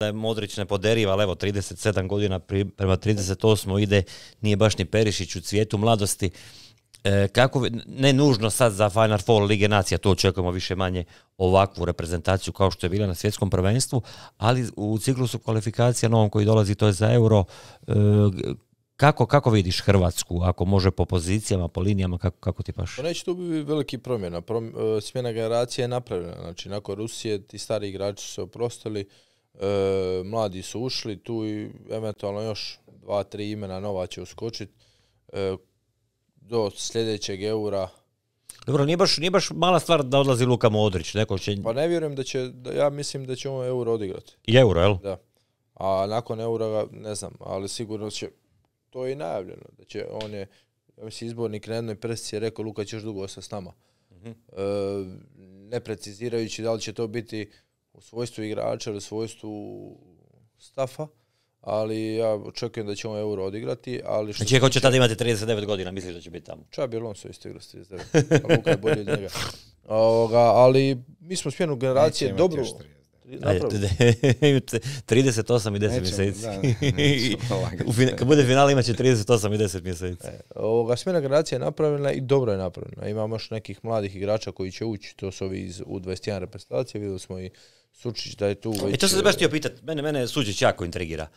da je Modrić ne poderiva, ali evo 37 godina prema 38 ide, nije baš ni Perišić u cvijetu mladosti. E, kako, ne nužno sad za Final Four Lige Nacija, to očekujemo više manje ovakvu reprezentaciju kao što je bila na svjetskom prvenstvu, ali u ciklusu kvalifikacija novom koji dolazi, to je za euro, e, kako, kako vidiš Hrvatsku, ako može po pozicijama, po linijama, kako, kako ti paš? Pa neće tu bi veliki promjena. Prom, e, smjena generacije je napravljena. Znači, nakon Rusije ti stari igrači su se oprostili, E, mladi su ušli tu i eventualno još dva, tri imena nova će uskočiti e, do sljedećeg eura. Dobro, nije baš, nije baš mala stvar da odlazi Luka Modrić. Neko će... Pa ne vjerujem da će, da, ja mislim da će on euro odigrati. I euro, jel? Da. A nakon eura, ne znam, ali sigurno će, to je i najavljeno, da će, on je, ja izbornik na jednoj presici je rekao Luka ćeš dugo ostati s nama. Mhm. E, ne precizirajući da li će to biti u svojstvu igrača ili u svojstvu stafa, ali ja očekujem da će on euro odigrati. Ali što znači, ako će tada imati 39 godina, misliš da će biti tamo? Čab je Lonso isto igra 39, a Luka je bolji od njega. ali mi smo smjenu generacije dobro... 38 i 10 mjeseci. Kad bude final imat će 38 i 10 mjeseci. E, ovoga smjena generacija je napravljena i dobro je napravljena. Imamo još nekih mladih igrača koji će ući, to su ovi iz U21 reprezentacije, vidjeli smo i Sučić da je tu već... E, to sam se baš e, htio pitati, mene, mene Sučić jako intrigira.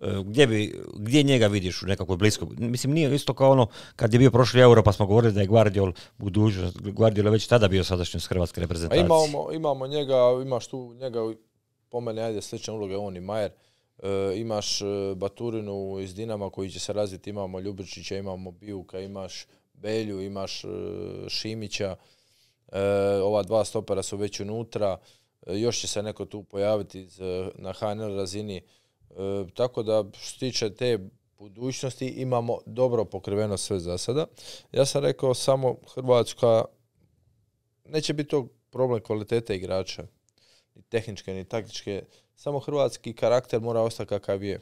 E, gdje, gdje njega vidiš u nekakvoj bliskoj, mislim nije isto kao ono kad je bio prošli euro pa smo govorili da je Guardiol budućnost, Guardiol je već tada bio sadašnjost hrvatske reprezentacije. imamo, imamo njega, imaš tu njega po mene ajde slične uloge on i Majer. E, imaš e, Baturinu iz Dinama koji će se razviti, imamo Ljubičića, imamo Bijuka, imaš Belju, imaš Šimića. ova dva stopera su već unutra. još će se neko tu pojaviti na HNL razini. E, tako da što se tiče te budućnosti imamo dobro pokriveno sve za sada. Ja sam rekao samo Hrvatska neće biti to problem kvalitete igrača. Ni tehničke, ni taktičke. Samo hrvatski karakter mora ostati kakav je.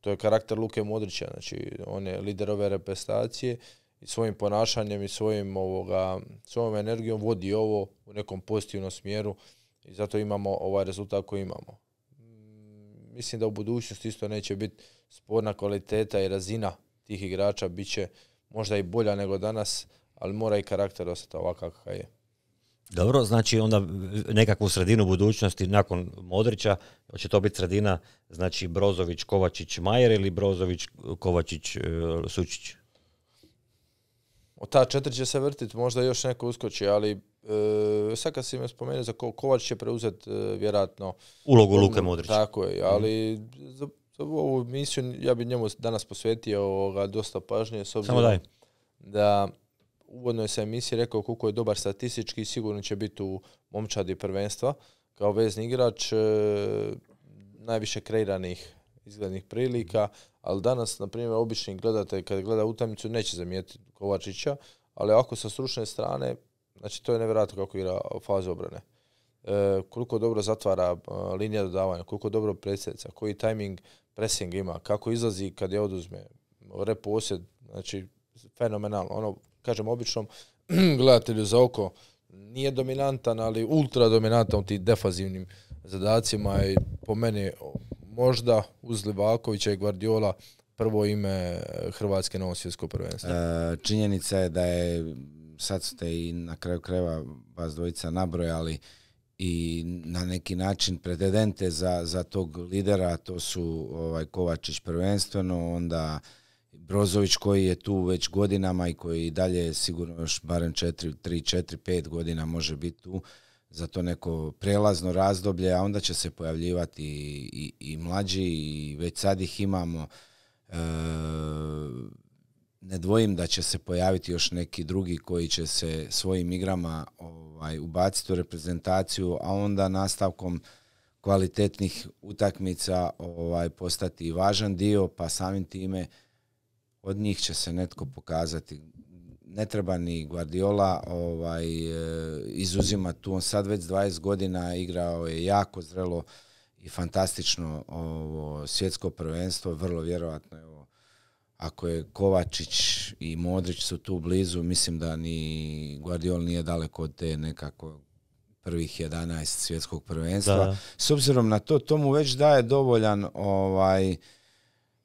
To je karakter Luke Modrića. Znači, on je lider ove reprezentacije i svojim ponašanjem i svojim ovoga, svojom energijom vodi ovo u nekom pozitivnom smjeru i zato imamo ovaj rezultat koji imamo mislim da u budućnosti isto neće biti sporna kvaliteta i razina tih igrača, bit će možda i bolja nego danas, ali mora i karakter ostati ovakav kakav je. Dobro, znači onda nekakvu sredinu budućnosti nakon Modrića, će to biti sredina, znači Brozović, Kovačić, Majer ili Brozović, Kovačić, e, Sučić? O ta četiri će se vrtiti, možda još neko uskoči, ali E, sad kad si me spomenuo za ko, Kovač će preuzeti e, vjerojatno ulogu Luke Modrića. Tako je, ali mhm. za, ovu misiju ja bi njemu danas posvetio dosta pažnje s obzirom da uvodno je se emisiji rekao koliko je dobar statistički sigurno će biti u momčadi prvenstva kao vezni igrač e, najviše kreiranih izglednih prilika, ali danas, na primjer, obični gledate, kad gleda utakmicu neće zamijetiti Kovačića, ali ako sa stručne strane Znači, to je nevjerojatno kako igra fazi obrane. E, koliko dobro zatvara e, linija dodavanja, koliko dobro predsjednica, koji timing pressing ima, kako izlazi kad je oduzme, reposjed, znači, fenomenalno. Ono, kažem, običnom gledatelju za oko nije dominantan, ali ultra dominantan u tim defazivnim zadacima i po meni možda uz Livakovića i Guardiola prvo ime Hrvatske na prvenstvo. E, činjenica je da je sad ste i na kraju krajeva vas dvojica nabrojali i na neki način pretendente za, za tog lidera, to su ovaj, Kovačić prvenstveno, onda Brozović koji je tu već godinama i koji dalje sigurno još barem 4, 3, 4, 5 godina može biti tu za to neko prelazno razdoblje, a onda će se pojavljivati i, i, mlađi i već sad ih imamo. E, ne dvojim da će se pojaviti još neki drugi koji će se svojim igrama ovaj, ubaciti u reprezentaciju, a onda nastavkom kvalitetnih utakmica ovaj, postati važan dio, pa samim time od njih će se netko pokazati. Ne treba ni Guardiola ovaj, e, izuzima tu. On sad već 20 godina igrao je jako zrelo i fantastično ovo, svjetsko prvenstvo, vrlo vjerojatno evo, ako je Kovačić i Modrić su tu blizu, mislim da ni Guardiol nije daleko od te nekako prvih 11 svjetskog prvenstva. Da. S obzirom na to, to mu već daje dovoljan ovaj,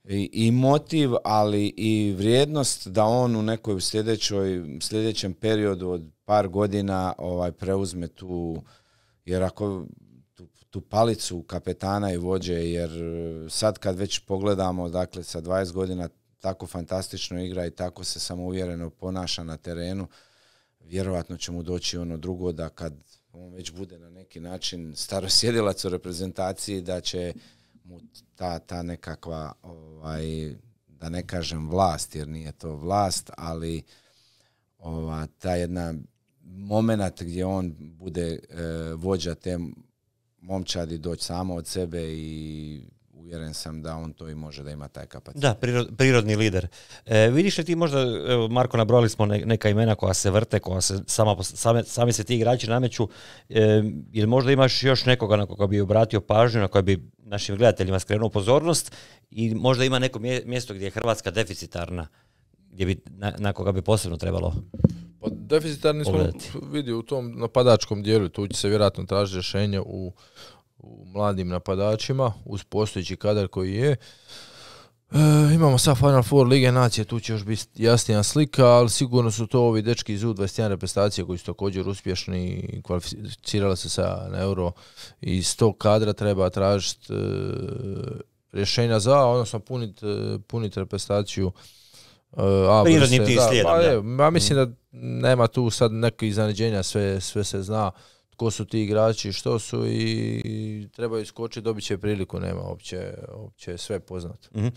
i, i motiv, ali i vrijednost da on u nekoj sljedećoj, sljedećem periodu od par godina ovaj preuzme tu, jer ako tu, tu palicu kapetana i vođe, jer sad kad već pogledamo, dakle sa 20 godina tako fantastično igra i tako se samouvjereno ponaša na terenu, vjerojatno će mu doći ono drugo da kad on već bude na neki način starosjedilac u reprezentaciji, da će mu ta, ta nekakva, ovaj, da ne kažem vlast, jer nije to vlast, ali ova, ta jedna moment gdje on bude e, vođa te momčadi doći samo od sebe i uvjeren sam da on to i može da ima taj kapacitet. Da, prirodni lider. E, vidiš li ti možda, Marko, nabrojali smo neka imena koja se vrte, koja se sama, sami se ti igrači nameću, e, ili možda imaš još nekoga na koga bi obratio pažnju, na koja bi našim gledateljima skrenuo pozornost i možda ima neko mjesto gdje je Hrvatska deficitarna, gdje bi, na, koga bi posebno trebalo pa deficitarni smo vidi u tom napadačkom dijelu, tu će se vjerojatno tražiti rješenje u u mladim napadačima uz postojeći kadar koji je. E, imamo sad Final Four Lige Nacije, tu će još biti jasnija slika, ali sigurno su to ovi dečki iz U21 reprezentacije koji su također uspješni i kvalificirali se sa na Euro. I sto tog kadra treba tražiti e, rješenja za, odnosno puniti e, punit reprezentaciju Uh, a, Prirodnim ti slijedom, pa da. mislim mhm. da nema tu sad neke iznenađenja, sve, sve se zna ko su ti igrači, što su i trebaju iskočiti, dobit će priliku, nema opće uopće sve poznat. Mhm.